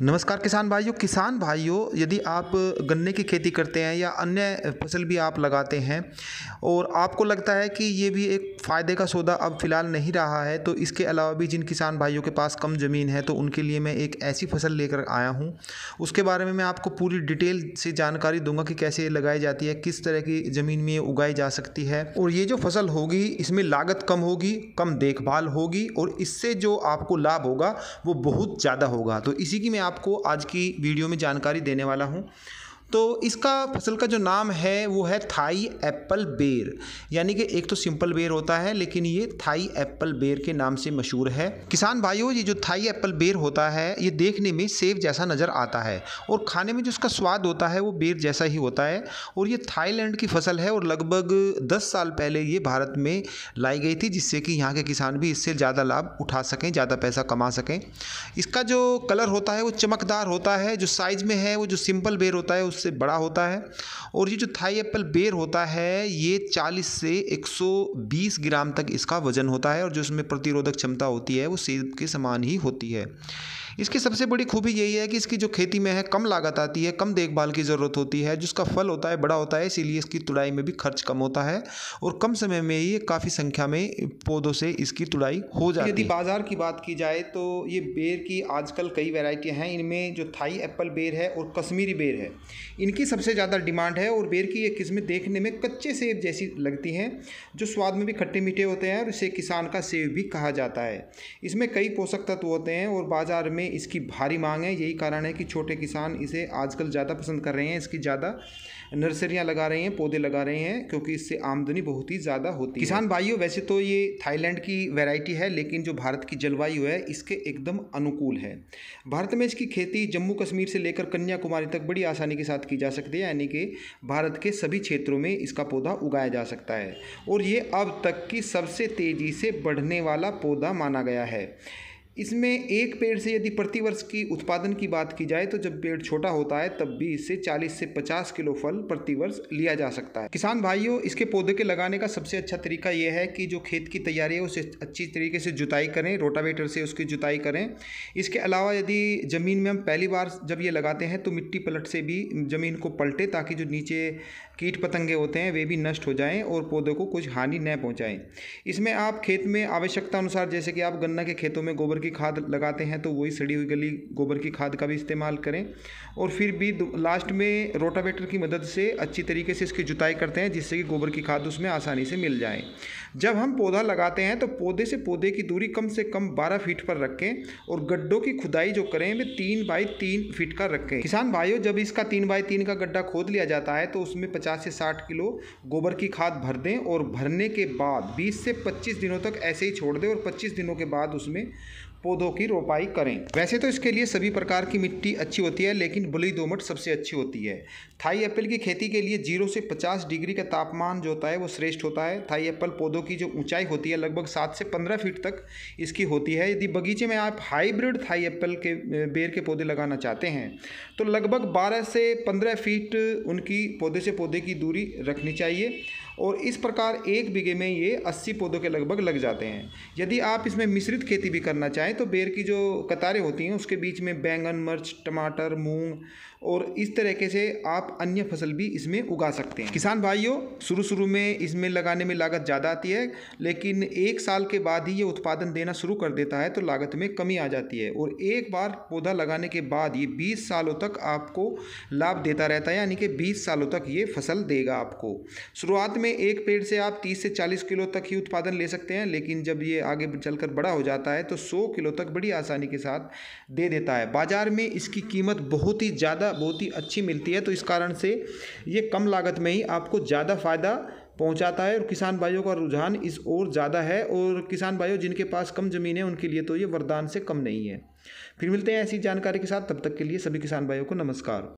नमस्कार किसान भाइयों किसान भाइयों यदि आप गन्ने की खेती करते हैं या अन्य फसल भी आप लगाते हैं और आपको लगता है कि ये भी एक फ़ायदे का सौदा अब फ़िलहाल नहीं रहा है तो इसके अलावा भी जिन किसान भाइयों के पास कम ज़मीन है तो उनके लिए मैं एक ऐसी फसल लेकर आया हूँ उसके बारे में मैं आपको पूरी डिटेल से जानकारी दूंगा कि कैसे ये लगाई जाती है किस तरह की ज़मीन में ये उगाई जा सकती है और ये जो फसल होगी इसमें लागत कम होगी कम देखभाल होगी और इससे जो आपको लाभ होगा वो बहुत ज़्यादा होगा तो इसी की मैं आपको आज की वीडियो में जानकारी देने वाला हूँ तो इसका फसल का जो नाम है वो है थाई एप्पल बेर यानी कि एक तो सिंपल बेर होता है लेकिन ये थाई एप्पल बेर के नाम से मशहूर है किसान भाइयों ये जो थाई एप्पल बेर होता है ये देखने में सेब जैसा नज़र आता है और खाने में जो इसका स्वाद होता है वो बेर जैसा ही होता है और ये थाईलैंड की फसल है और लगभग दस साल पहले ये भारत में लाई गई थी जिससे कि यहाँ के किसान भी इससे ज़्यादा लाभ उठा सकें ज़्यादा पैसा कमा सकें इसका जो कलर होता है वो चमकदार होता है जो साइज़ में है वो जो सिंपल बेर होता है उस से बड़ा होता है और ये जो थाई एप्पल बेर होता है ये 40 से 120 ग्राम तक इसका वजन होता है और जो इसमें प्रतिरोधक क्षमता होती है वो सेब के समान ही होती है इसकी सबसे बड़ी खूबी यही है कि इसकी जो खेती में है कम लागत आती है कम देखभाल की ज़रूरत होती है जिसका फल होता है बड़ा होता है इसीलिए इसकी तुड़ाई में भी खर्च कम होता है और कम समय में ये काफ़ी संख्या में पौधों से इसकी तुड़ाई हो जाती है यदि बाज़ार की बात की जाए तो ये बेर की आजकल कई वेराइटियाँ हैं इनमें जो थाई एप्पल बेर है और कश्मीरी बेर है इनकी सबसे ज़्यादा डिमांड है और बेर की ये किस्में देखने में कच्चे सेब जैसी लगती हैं जो स्वाद में भी खट्टे मीठे होते हैं और इसे किसान का सेब भी कहा जाता है इसमें कई पोषक तत्व होते हैं और बाज़ार में में इसकी भारी मांग है यही कारण है कि छोटे किसान इसे आजकल ज़्यादा पसंद कर रहे हैं इसकी ज़्यादा नर्सरियाँ लगा रहे हैं पौधे लगा रहे हैं क्योंकि इससे आमदनी बहुत ही ज़्यादा होती है किसान भाइयों वैसे तो ये थाईलैंड की वैरायटी है लेकिन जो भारत की जलवायु है इसके एकदम अनुकूल है भारत में इसकी खेती जम्मू कश्मीर से लेकर कन्याकुमारी तक बड़ी आसानी के साथ की जा सकती है यानी कि भारत के सभी क्षेत्रों में इसका पौधा उगाया जा सकता है और ये अब तक की सबसे तेज़ी से बढ़ने वाला पौधा माना गया है इसमें एक पेड़ से यदि प्रतिवर्ष की उत्पादन की बात की जाए तो जब पेड़ छोटा होता है तब भी इससे 40 से 50 किलो फल प्रतिवर्ष लिया जा सकता है किसान भाइयों इसके पौधे के लगाने का सबसे अच्छा तरीका यह है कि जो खेत की तैयारी है उसे अच्छी तरीके से जुताई करें रोटावेटर से उसकी जुताई करें इसके अलावा यदि ज़मीन में हम पहली बार जब ये लगाते हैं तो मिट्टी पलट से भी ज़मीन को पलटे ताकि जो नीचे कीट पतंगे होते हैं वे भी नष्ट हो जाएँ और पौधों को कुछ हानि न पहुँचाएँ इसमें आप खेत में आवश्यकता अनुसार जैसे कि आप गन्ना के खेतों में गोबर की की खाद लगाते हैं तो वही सड़ी हुई गली गोबर की खाद का भी इस्तेमाल करें और फिर भी लास्ट में रोटावेटर की मदद से अच्छी तरीके से इसकी जुताई करते हैं जिससे कि गोबर की खाद उसमें आसानी से मिल जाए जब हम पौधा लगाते हैं तो पौधे से पौधे की दूरी कम से कम बारह फीट पर रखें और गड्ढों की खुदाई जो करें वे तीन बाई तीन फीट का रखें किसान भाइयों जब इसका तीन बाई तीन का गड्ढा खोद लिया जाता है तो उसमें पचास से साठ किलो गोबर की खाद भर दें और भरने के बाद बीस से पच्चीस दिनों तक ऐसे ही छोड़ दें और पच्चीस दिनों के बाद उसमें पौधों की रोपाई करें वैसे तो इसके लिए सभी प्रकार की मिट्टी अच्छी होती है लेकिन बलुई दोमट सबसे अच्छी होती है थाई एप्पल की खेती के लिए जीरो से पचास डिग्री का तापमान जो होता है वो श्रेष्ठ होता है थाई एप्पल पौधों की जो ऊंचाई होती है लगभग सात से पंद्रह फीट तक इसकी होती है यदि बगीचे में आप हाईब्रिड थाई एप्पल के बेर के पौधे लगाना चाहते हैं तो लगभग बारह से पंद्रह फीट उनकी पौधे से पौधे की दूरी रखनी चाहिए और इस प्रकार एक बीघे में ये अस्सी पौधों के लगभग लग जाते हैं यदि आप इसमें मिश्रित खेती भी करना चाहें तो बेर की जो कतारें होती हैं उसके बीच में बैंगन मर्च टमाटर मूंग और इस तरीके से आप अन्य फसल भी इसमें उगा सकते हैं किसान भाइयों शुरू शुरू में इसमें लगाने में लागत ज़्यादा आती है लेकिन एक साल के बाद ही ये उत्पादन देना शुरू कर देता है तो लागत में कमी आ जाती है और एक बार पौधा लगाने के बाद ये बीस सालों तक आपको लाभ देता रहता है यानी कि बीस सालों तक ये फसल देगा आपको शुरुआत में में एक पेड़ से आप 30 से 40 किलो तक ही उत्पादन ले सकते हैं लेकिन जब ये आगे चलकर बड़ा हो जाता है तो 100 किलो तक बड़ी आसानी के साथ दे देता है बाज़ार में इसकी कीमत बहुत ही ज़्यादा बहुत ही अच्छी मिलती है तो इस कारण से ये कम लागत में ही आपको ज़्यादा फ़ायदा पहुंचाता है और किसान भाइयों का रुझान इस ओर ज़्यादा है और किसान भाइयों जिनके पास कम ज़मीन है उनके लिए तो ये वरदान से कम नहीं है फिर मिलते हैं ऐसी जानकारी के साथ तब तक के लिए सभी किसान भाइयों को नमस्कार